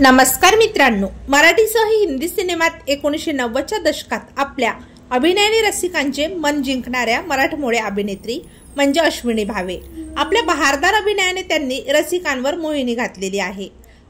नमस्कार मित्रांनो मराठीसह हिंदी सिनेमात एकोणीसशे नव्वदच्या दशकात आपल्या अभिनयाने रसिकांचे मन जिंकणाऱ्या मराठमोळ्या अभिनेत्री म्हणजे अश्विनी भावे आपल्या बहारदार अभिनयाने त्यांनी रसिकांवर मोहिनी घातलेली आहे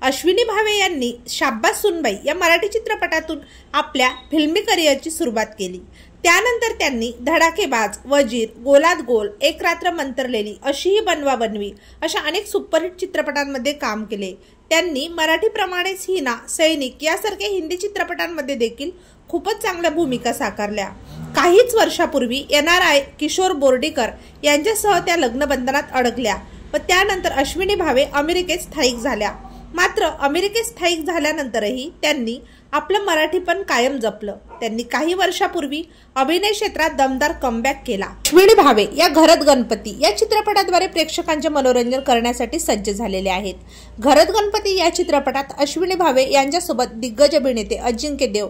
अश्विनी भावे यांनी शाब्बा सुनबाई या मराठी चित्रपटातून आपल्या फिल्मी करिअरची सुरुवात केली त्यानंतर त्यांनी धडाकेबाज वजीर गोलात गोल एक रात्र मंतरलेली अशीही बनवा बनवी अशा अनेक सुपरहिट चित्रपटांमध्ये काम केले त्यांनी मराठीप्रमाणेच हिना सैनिक यासारखे हिंदी चित्रपटांमध्ये देखील खूपच चांगल्या भूमिका साकारल्या काहीच वर्षापूर्वी N R I Kishore Bordikar यांच्यासह त्या लग्नबंधनात अडकल्या व त्यानंतर अश्विनी भावे अमेरिकेत स्थायिक झाल्या मात्र अमेरिकेत स्थायिक झाल्यानंतरही त्यांनी आपलं मराठी पण कायम जपलं त्यांनी काही वर्षापूर्वी अभिनय क्षेत्रात दमदार कमबॅक केला लक्ष्मीणी भावे या घरत गणपती या चित्रपटाद्वारे प्रेक्षकांचे मनोरंजन करण्यासाठी सज्ज झालेले आहेत घरत गणपती या चित्रपटात अश्विनी भावे यांच्यासोबत दिग्गज अभिनेते अजिंक्य देव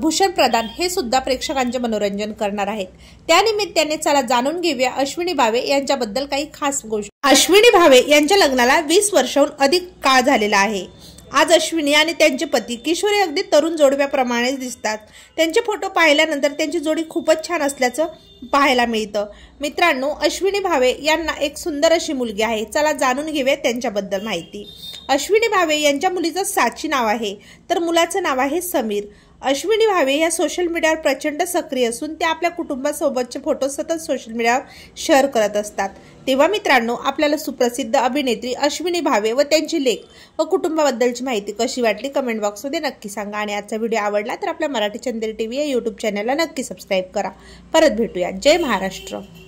भूषण प्रधान हे सुद्धा प्रेक्षकांचे मनोरंजन करणार आहेत त्यानिमित्ताने चला जाणून घेऊया अश्विनी भावे यांच्याबद्दल काही खास गोष्टी अश्विनी भावे यांच्या लग्नाला वीस वर्षाहून अधिक काळ झालेला आहे आज अश्विनी आणि त्यांचे पती किशोरी अगदी तरुण जोडव्याप्रमाणेच दिसतात त्यांचे फोटो पाहिल्यानंतर त्यांची जोडी खूपच छान असल्याचं पाहायला मिळतं मित्रांनो अश्विनी भावे यांना एक सुंदर अशी मुलगी आहे चला जाणून घेऊया त्यांच्याबद्दल माहिती अश्विनी भावे यांच्या मुलीचं साची नाव आहे तर मुलाचं नाव आहे समीर अश्विनी भावे या सोशल मीडियावर प्रचंड सक्रिय असून त्या आपल्या कुटुंबासोबतचे फोटो सतत सोशल मीडियावर शेअर करत असतात तेव्हा मित्रांनो आपल्याला सुप्रसिद्ध अभिनेत्री अश्विनी भावे व त्यांची लेख व कुटुंबाबद्दलची माहिती कशी वाटली कमेंट बॉक्समध्ये नक्की सांगा आणि आजचा व्हिडिओ आवडला तर आपल्या मराठी चंदेरी टी व्ही या यूट्यूब चॅनलला नक्की सबस्क्राईब करा परत भेटूया जय महाराष्ट्र